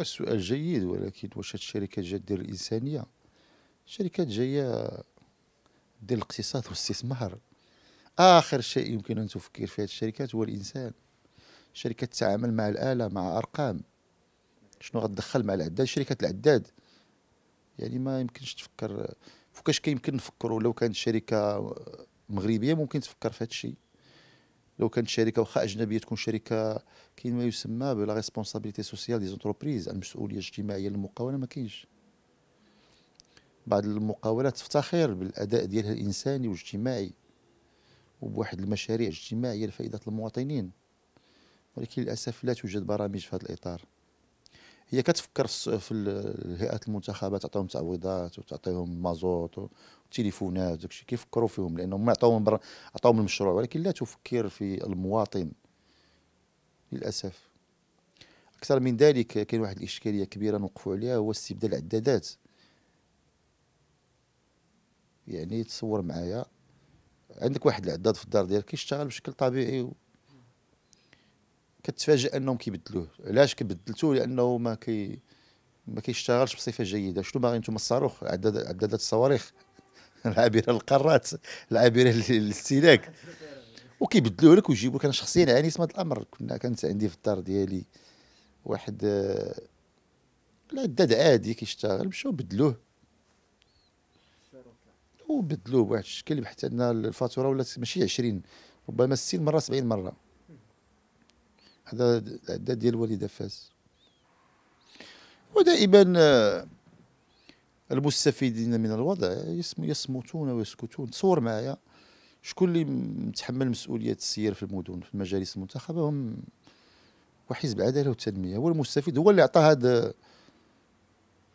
السؤال جيد ولكن واش هاد الشركات جات دير الانسانيه شركات جايه دير الاقتصاد والاستثمار اخر شيء يمكن ان تفكر في هذه الشركات هو الانسان شركه تتعامل مع الاله مع ارقام شنو غتدخل مع العداد شركه العداد يعني ما يمكنش تفكر فوكاش كيمكن نفكروا لو كانت شركه مغربيه ممكن تفكر في هذا الشيء لو كانت شركه واخا اجنبيه تكون شركه كاين ما يسمى بلا ريسبونسابيلتي سوسيال دي زونتربريز المسؤوليه الاجتماعيه للمقاوله ما كاينش بعض المقاولات تفتخر بالاداء ديالها الانساني والاجتماعي وبواحد المشاريع الاجتماعيه لفائده المواطنين ولكن للاسف لا توجد برامج في هذا الاطار هي كتفكر في الهيئات المنتخبه تعطيهم تعويضات وتعطيهم مازوت التليفونات داكشي كيفكروا فيهم لانهم عطاوهم بر... عطاوهم المشروع ولكن لا تفكر في المواطن للاسف اكثر من ذلك كاين واحد الاشكاليه كبيره نوقفوا عليها هو استبدال العدادات يعني تصور معايا عندك واحد العداد في الدار ديالك كيشتغل بشكل طبيعي و... كتفاجئ انهم كيبدلوه علاش كبدلتوه لانه ما كي ما كيشتغلش بصفه جيده شنو باغي نتوما الصاروخ عداد عدادات الصواريخ العابره القارات العابره للاستهلاك وكيبدلوه لك ويجيبوا لك انا شخصيا عانيت من هذا الامر كنا كانت عندي في الدار ديالي واحد آه، العداد عادي كيشتغل مشاو بدلوه وبدلوه بواحد الشكل حتى ان الفاتوره ولات ماشي 20 ربما 60 مره 70 مره هذا العداد ديال الوالده فاز ودائما آه، المستفيدين من الوضع يصمتون ويسكتون تصور معايا شكون اللي متحمل مسؤوليه السير في المدن في المجالس المنتخبه هم وحزب العداله والتنميه هو المستفيد هو اللي عطى هذا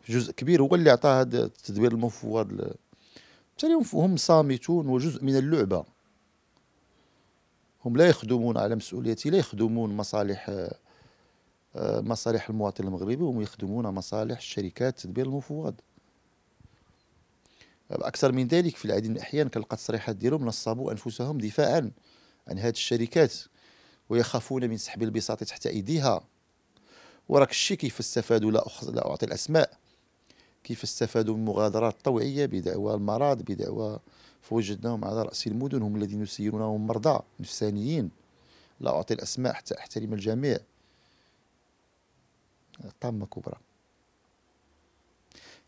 جزء كبير هو اللي عطى هذا التدبير المفوض بالتالي هم صامتون وجزء من اللعبه هم لا يخدمون على مسؤوليتي لا يخدمون مصالح آه، مصالح المواطن المغربي هم يخدمون مصالح الشركات تدبير المفوض اكثر من ذلك في العديد من الاحيان كنلقى التصريحات ديالهم نصبوا انفسهم دفاعا عن هذه الشركات ويخافون من سحب البساط تحت ايديها وراك الشيء كيف استفادوا لا, أخز... لا اعطي الاسماء كيف استفادوا من مغادرات طوعيه بدعوى المرض بدعوى فوجدناهم على راس المدن هم الذين يسيرونهم مرضى نفسانيين لا اعطي الاسماء حتى احترم الجميع طامه كبرى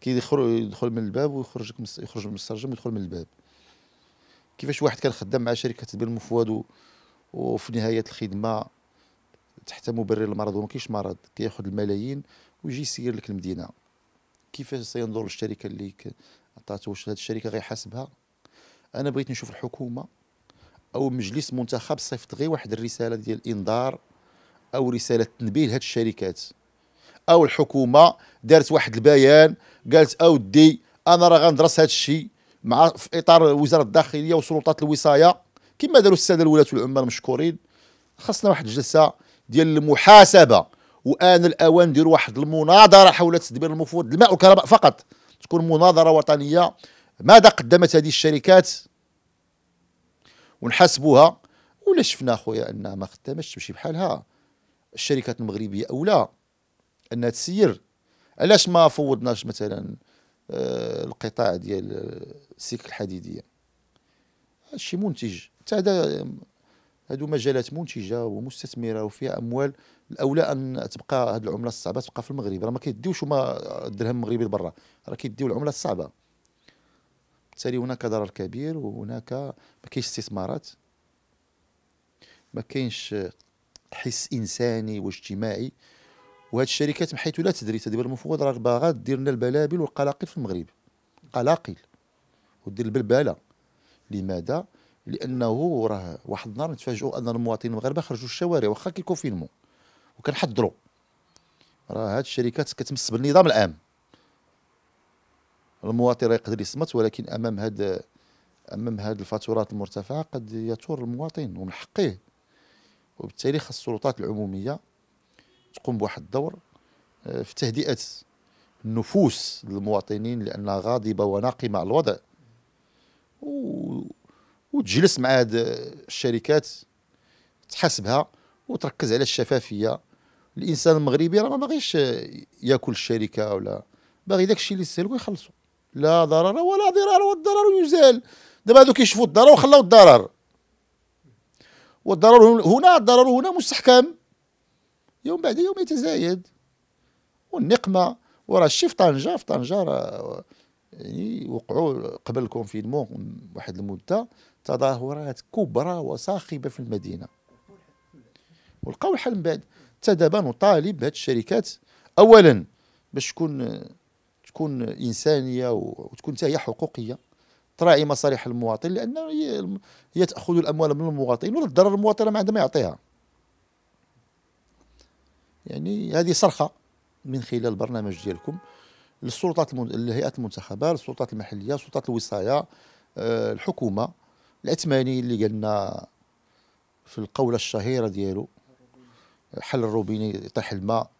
كي يدخل من الباب ويخرج يخرج من السرجم ويدخل من الباب كيفاش واحد كان خدام مع شركه تدبير المفوض وفي نهايه الخدمه تحت مبرر المرض وما كاينش مرض كياخذ الملايين ويجي يسير لك المدينه كيفاش سينظر الشركه اللي عطاته واش هذه الشركه غيحاسبها انا بغيت نشوف الحكومه او مجلس منتخب صيفط غير واحد الرساله ديال الانذار او رساله تنبيه لهاد الشركات او الحكومه دارت واحد البيان قالت اودي انا راه غندرس هذا الشيء مع في اطار وزاره الداخليه وسلطات الوصايه كما داروا الساده الولاة والعمال مشكورين خصنا واحد الجلسه ديال المحاسبه وان الاوان نديروا واحد المناظره حول تدبير المفروض الماء والكهرباء فقط تكون مناظره وطنيه ماذا قدمت هذه الشركات ونحاسبوها ولا شفنا خويا انها ما خدامتش تمشي بحالها الشركات المغربيه اولى انها تسير علاش ما فوضناش مثلا آه، القطاع ديال السكك الحديديه هادشي منتج حتى هذا هادو مجالات منتجه ومستثمره وفيها اموال الاولى ان تبقى هاد العمله الصعبه تبقى في المغرب راه ما كيديوش هما الدرهم المغربي لبرا راه كيديو العمله الصعبه بالتالي هناك ضرر كبير وهناك ما كاينش استثمارات ما كاينش حس انساني واجتماعي وهذه الشركات من حيث لا تدري تدير المفوض راه باغا دير لنا البلابل والقلاقل في المغرب قلاقل ودير البلباله لماذا؟ لانه راه واحد النهار نتفاجئوا ان المواطنين المغاربه خرجوا الشوارع واخا كيكونفينمو وكنحضروا راه هاد الشركات كتمس بالنظام العام المواطن راه يقدر يصمت ولكن امام هاد امام هاد الفاتورات المرتفعه قد يثور المواطن ومن حقه وبالتالي خاص السلطات العموميه تقوم بواحد الدور آه، في تهدئه نفوس المواطنين لانها غاضبه وناقمه على الوضع و... وتجلس مع هاد الشركات تحاسبها وتركز على الشفافيه الانسان المغربي راه ما باغيش ياكل الشركه ولا باغي داك الشيء اللي يسهل ويخلصو لا ضرر ولا ضرار والضرر يزال دابا هادو كيشوفوا الضرر وخلاو الضرر والضرر هنا الضرر هنا مستحكم يوم بعد يوم يتزايد والنقمه وراه الشي في طنجه في طنجه راه يعني وقعوا قبل الكونفينمون واحد المده تظاهرات كبرى وصاخبه في المدينه ولقاو الحل من بعد حتى دابا نطالب بهاد الشركات اولا باش تكون تكون انسانيه وتكون حتى هي حقوقيه تراعي مصالح المواطن لان هي تاخذ الاموال من المواطن ولا تضر المواطن ما عندها ما يعطيها يعني هذه صرخه من خلال البرنامج ديالكم للسلطات المن... الهيئات المنتخبه للسلطات المحليه سلطات الوصايه أه الحكومه العثماني اللي قالنا في القوله الشهيره ديالو حل الروبيني يطيح الماء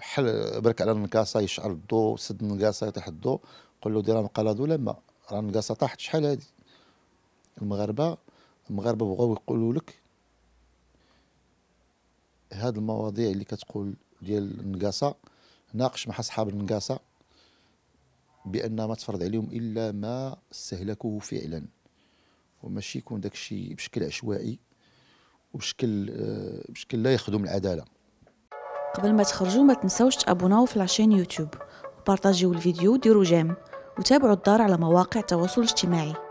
حل برك على النقاصه يشعل الضوء سد النقاصه يطيح الضوء قول له دير لا ما راه النقاصه طاحت شحال هادي المغاربه المغاربه بغاو يقولوا لك هاد المواضيع اللي كتقول ديال النقاصه ناقش مع اصحاب النقاصه بان ما تفرض عليهم الا ما استهلكوه فعلا وماشي يكون داك الشيء بشكل عشوائي وبشكل آه، بشكل لا يخدم العداله قبل ما تخرجوا ما تنساوش تابوناو في لاشين يوتيوب وبارطاجيو الفيديو وديروا جيم وتابعوا الدار على مواقع التواصل الاجتماعي